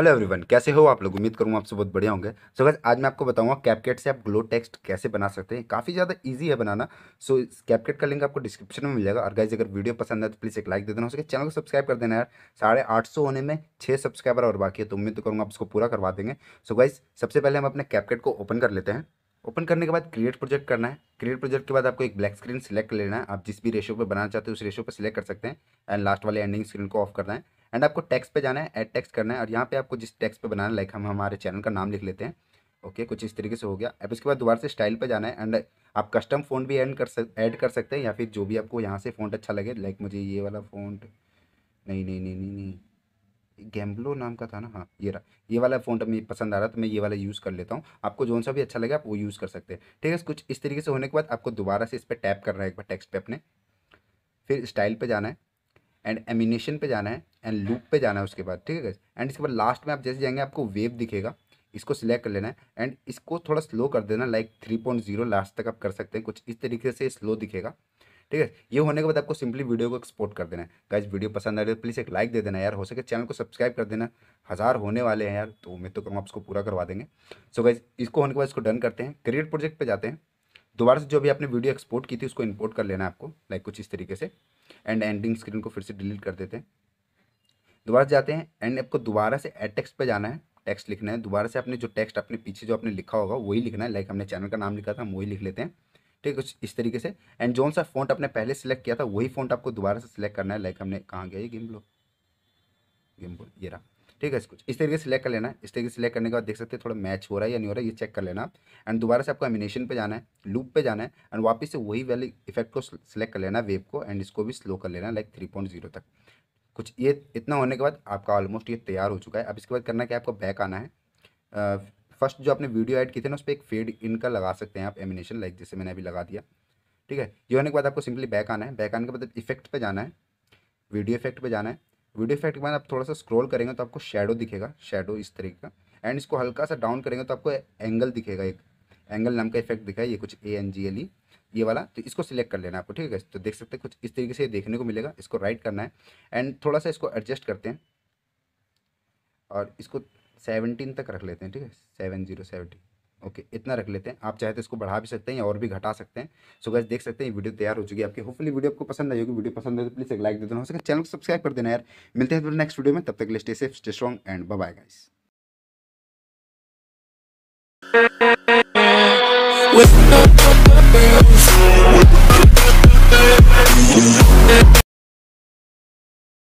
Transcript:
hello everyone कैसे हो आप लोग उम्मीद करूँगा आपसे बहुत बढ़िया होंगे सो so, आज मैं आपको बताऊंगा कैपकेट से आप ग्लो टेक्स्ट कैसे बना सकते हैं काफ़ी ज़्यादा इजी है बनाना सो so, कैपकेट का लिंक आपको डिस्क्रिप्शन में मिल जाएगा और गाइज अगर वीडियो पसंद है तो प्लीज़ एक लाइक दे देना हो सके चैनल को सब्सक्राइब कर देना यार साढ़े आठ सौ होने में छः सब्सक्राइबर और बाकी है तो उम्मीद तो करूँगा आप उसको पूरा करवा देंगे सो so, गाइज सबसे पहले हम अपने कैपकेट को ओपन कर लेते हैं ओपन करने के बाद क्रिएट प्रोजेक्ट करना है क्रिएट प्रोजेक्ट के बाद आपको एक ब्लैक स्क्रीन सिलेक्ट लेना है आप जिस भी रेशो पे बनाना चाहते हो उस रेशो पे सिलेक्ट कर सकते हैं एंड लास्ट वाले एंडिंग स्क्रीन को ऑफ करना है एंड आपको टैक्स पे जाना है एड टैक्स करना है और यहाँ पे आपको जिस टैक्स पे बनाना लाइक हम हमारे चैनल का नाम लिख लेते हैं ओके कुछ इस तरीके से हो गया अब इसके बाद दोबारा से स्टाइल पर जाना है एंड आप कस्टम फ़ोन भी एड कर एड कर सकते हैं या फिर जो भी आपको यहाँ से फ़ोन अच्छा लगे लाइक मुझे ये वाला फ़ोन नहीं नहीं नहीं नहीं गैम्बलो नाम का था ना हाँ ये रहा ये वाला फ़ोन तो मुझे पसंद आ रहा तो मैं ये वाला यूज़ कर लेता हूँ आपको जौन सा भी अच्छा लगे आप वो यूज़ कर सकते हैं ठीक है कुछ इस तरीके से होने के बाद आपको दोबारा से इस पर टैप करना है एक बार टेक्स्ट पे अपने फिर स्टाइल पे जाना है एंड एमिनेशन पे जाना है एंड लूप पे जाना है उसके बाद ठीक है एंड इसके बाद लास्ट में आप जैसे जाएंगे आपको वेव दिखेगा इसको सिलेक्ट कर लेना है एंड इसको थोड़ा स्लो कर देना like three point zero last तक आप कर सकते हैं कुछ इस तरीके से स्लो दिखेगा ठीक है ये होने के बाद आपको सिंपली वीडियो को एक्सपोर्ट कर देना है गाइज वीडियो पसंद आ रही है प्लीज़ तो एक लाइक दे देना यार हो सके चैनल को सब्सक्राइब कर देना हज़ार होने वाले हैं यार तो उम्मीद तो करूँगा आपको पूरा करवा देंगे सो गाइज इसको होने के बाद इसको डन करते हैं क्रिएट प्रोजेक्ट पर जाते हैं दोबारा से जो भी आपने वीडियो एक्सपोर्ट की थी उसको इम्पोर्ट कर लेना है आपको लाइक कुछ इस तरीके से एंड एंडिंग स्क्रीन को फिर से डिलीट कर देते हैं दोबारा से जाते हैं एंड आपको दोबारा से एड टेक्स्ट पर जाना है टेक्स्ट लिखना है दोबारा से आपने जो टेक्स्ट अपने पीछे जो आपने लिखा होगा वही लिखना है लाइक हमने चैनल का नाम लिखा था हम वही लिख लेते हैं ठीक है कुछ इस तरीके से एंड जोन सा फोन आपने पहले सेलेक्ट किया था वही फ़ोन आपको दोबारा से सेलेक्ट करना है लाइक हमने कहाँ गया ये गेम गेम बोल ये रहा ठीक है कुछ इस तरीके से सिलेक्ट कर लेना इस तरीके से सिलेक्ट करने के बाद देख सकते हैं थोड़ा मैच हो रहा है या नहीं हो रहा है ये चेक कर लेना आप एंड दोबारा से आपको एमिनेशन पे जाना है लूप पे जाना है एंड वापस से वही वाले इफेक्ट को सिलेक्ट कर लेना है को एंड इसको भी स्लो कर लेना लाइक थ्री पॉइंट जीरो तक कुछ ये इतना होने के बाद आपका ऑलमोस्ट ये तैयार हो चुका है अब इसके बाद करना क्या आपको बैक आना है फर्स्ट जो आपने वीडियो ऐड की थी ना उस पर एक फेड इनका लगा सकते हैं आप एमिनेशन लाइक जैसे मैंने अभी लगा दिया ठीक है ये होने के बाद आपको सिंपली बैक आना है बैक आने के बाद इफेक्ट पर जाना है वीडियो इफेक्ट पे जाना है वीडियो इफेक्ट के बाद आप थोड़ा सा स्क्रॉल करेंगे तो आपको शेडो दिखेगा शेडो इस तरीके का एंड इसको हल्का सा डाउन करेंगे तो आपको एंगल दिखेगा एक एंगल नाम का इफेक्ट दिखाई ये कुछ A N G L E ये वाला तो इसको सिलेक्ट कर लेना आपको ठीक है तो देख सकते हैं कुछ इस तरीके से देखने को मिलेगा इसको राइट करना है एंड थोड़ा सा इसको एडजस्ट करते हैं और इसको सेवनटीन तक रख लेते हैं ठीक है सेवन जीरो सेवनटीन ओके इतना रख लेते हैं आप चाहे तो इसको बढ़ा भी सकते हैं या और भी घटा सकते हैं सो गैस देख सकते हैं वीडियो तैयार हो चुकी है आपकी होपफुली वीडियो आपको पसंद आई होगी वीडियो पसंद आए तो प्लीज़ एक लाइक दे देना हो सके चैनल को सब्सक्राइब कर देना यार मिलते हैं नेक्स्ट वीडियो में तब तक के लिए stay safe stay strong and bye guys With